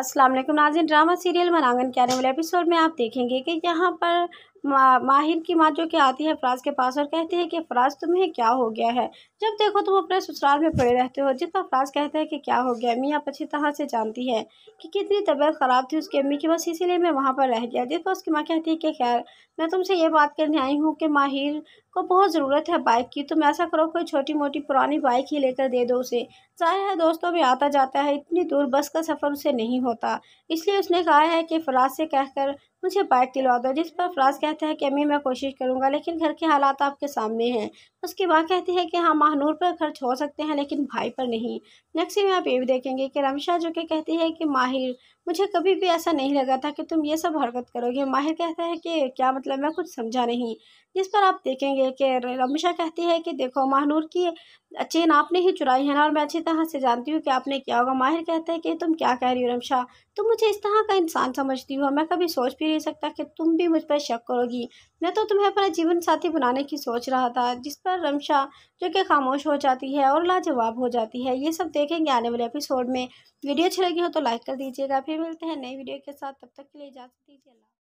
अस्सलाम वालेकुम नाजिन drama serial मनांगन के आने वाले एपिसोड में आप देखेंगे कि यहाँ पर मा, माहिर की माँ जो कि आती है फराज के पास और कहती है कि फराज तुम्हें क्या हो गया है जब देखो तुम अपने ससुराल में पड़े रहते हो जितना फराज कहते हैं कि क्या हो गया मियाँ अच्छी तरह से जानती है कि कितनी तबीयत ख़राब थी उसकी अम्मी की बस इसीलिए मैं वहाँ पर रह गया जितना उसकी माँ कहती है कि खैर मैं तुमसे ये बात करने आई हूँ कि माहिर को बहुत ज़रूरत है बाइक की तुम ऐसा करो कोई छोटी मोटी पुरानी बाइक ही लेकर दे दो उसे जाहिर है दोस्तों भी आता जाता है इतनी दूर बस का सफ़र उसे नहीं होता इसलिए उसने कहा है कि फराज से कहकर मुझे बाइक दिलवा दो जिस पर फराज कहता है कि अम्मी मैं कोशिश करूँगा लेकिन घर के हालात आपके सामने हैं उसके बाद कहती है कि हाँ महानूर पर खर्च हो सकते हैं लेकिन भाई पर नहीं नेक्स्ट में आप ये भी देखेंगे कि रमशा जो कि कहती है कि माहिर मुझे कभी भी ऐसा नहीं लगा था कि तुम ये सब हरकत करोगे माहिर कहता है कि क्या मतलब मैं कुछ समझा नहीं जिस पर आप देखेंगे कि रमिशा कहती है कि देखो माहनूर की चेन आपने ही चुराई है ना और मैं अच्छी तरह से जानती हूँ कि आपने क्या होगा माहिर कहते हैं कि तुम क्या कह रही हो रमशा तुम मुझे इस तरह का इंसान समझती हो मैं कभी सोच भी नहीं सकता कि तुम भी मुझ पर शक करोगी मैं तो तुम्हें अपना जीवन साथी बनाने की सोच रहा था जिस पर रमशा जो कि खामोश हो जाती है और लाजवाब हो जाती है ये सब देखेंगे आने वाले एपिसोड में वीडियो अच्छी लगी हो तो लाइक कर दीजिएगा फिर मिलते हैं नई वीडियो के साथ तब तक के लिए इजाज़त दीजिए